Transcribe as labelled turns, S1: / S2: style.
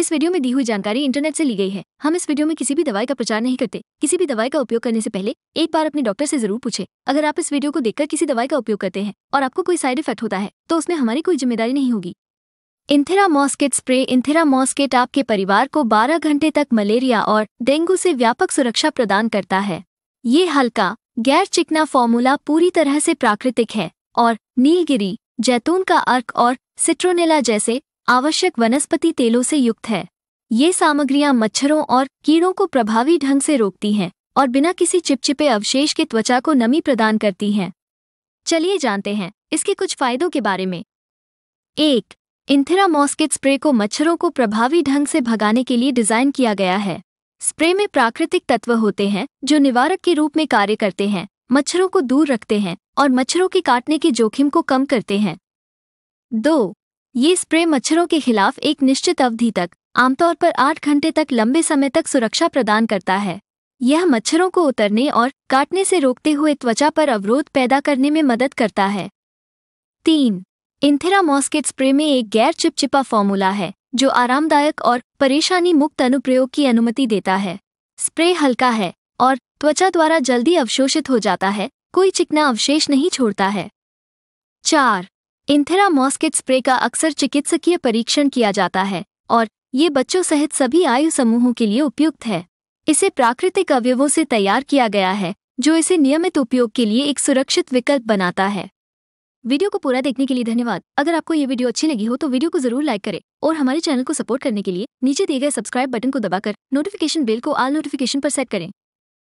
S1: इस वीडियो में दी हुई जानकारी इंटरनेट से ली गई है हम इस वीडियो में किसी भी दवाई का प्रचार नहीं करते किसी भी दवाई का उपयोग करने से पहले एक बार अपने डॉक्टर से जरूर पूछे अगर आप इस वीडियो को देखकर किसी दवाई का उपयोग करते हैं और आपको कोई साइड इफेक्ट होता है तो उसमें हमारी कोई जिम्मेदारी नहीं होगी इंथेरा मॉस्किट स्प्रे इंथेरा मॉस्केट आपके परिवार को बारह घंटे तक मलेरिया और डेंगू से व्यापक सुरक्षा प्रदान करता है ये हल्का गैर चिकना फॉर्मूला पूरी तरह से प्राकृतिक है और नीलगिरी जैतून का अर्क और सिट्रोनेला जैसे आवश्यक वनस्पति तेलों से युक्त है ये सामग्रियां मच्छरों और कीड़ों को प्रभावी ढंग से रोकती हैं और बिना किसी चिपचिपे अवशेष के त्वचा को नमी प्रदान करती हैं चलिए जानते हैं इसके कुछ फायदों के बारे में एक इंथिरा मॉस्किट स्प्रे को मच्छरों को प्रभावी ढंग से भगाने के लिए डिजाइन किया गया है स्प्रे में प्राकृतिक तत्व होते हैं जो निवारक के रूप में कार्य करते हैं मच्छरों को दूर रखते हैं और मच्छरों के काटने के जोखिम को कम करते हैं दो ये स्प्रे मच्छरों के खिलाफ एक निश्चित अवधि तक आमतौर पर आठ घंटे तक लंबे समय तक सुरक्षा प्रदान करता है यह मच्छरों को उतरने और काटने से रोकते हुए त्वचा पर अवरोध पैदा करने में मदद करता है तीन इंथेरा मॉस्किट स्प्रे में एक गैर चिपचिपा फॉर्मूला है जो आरामदायक और परेशानी मुक्त अनुप्रयोग की अनुमति देता है स्प्रे हल्का है और त्वचा द्वारा जल्दी अवशोषित हो जाता है कोई चिकना अवशेष नहीं छोड़ता है चार इंथेरा मॉस्किट स्प्रे का अक्सर चिकित्सकीय परीक्षण किया जाता है और ये बच्चों सहित सभी आयु समूहों के लिए उपयुक्त है इसे प्राकृतिक अवयवों से तैयार किया गया है जो इसे नियमित उपयोग के लिए एक सुरक्षित विकल्प बनाता है वीडियो को पूरा देखने के लिए धन्यवाद अगर आपको ये वीडियो अच्छी लगी हो तो वीडियो को जरूर लाइक करें और हमारे चैनल को सपोर्ट करने के लिए नीचे दिए गए सब्सक्राइब बटन को दबाकर नोटिफिकेशन बेल को आल नोटिफिकेशन पर सेट करें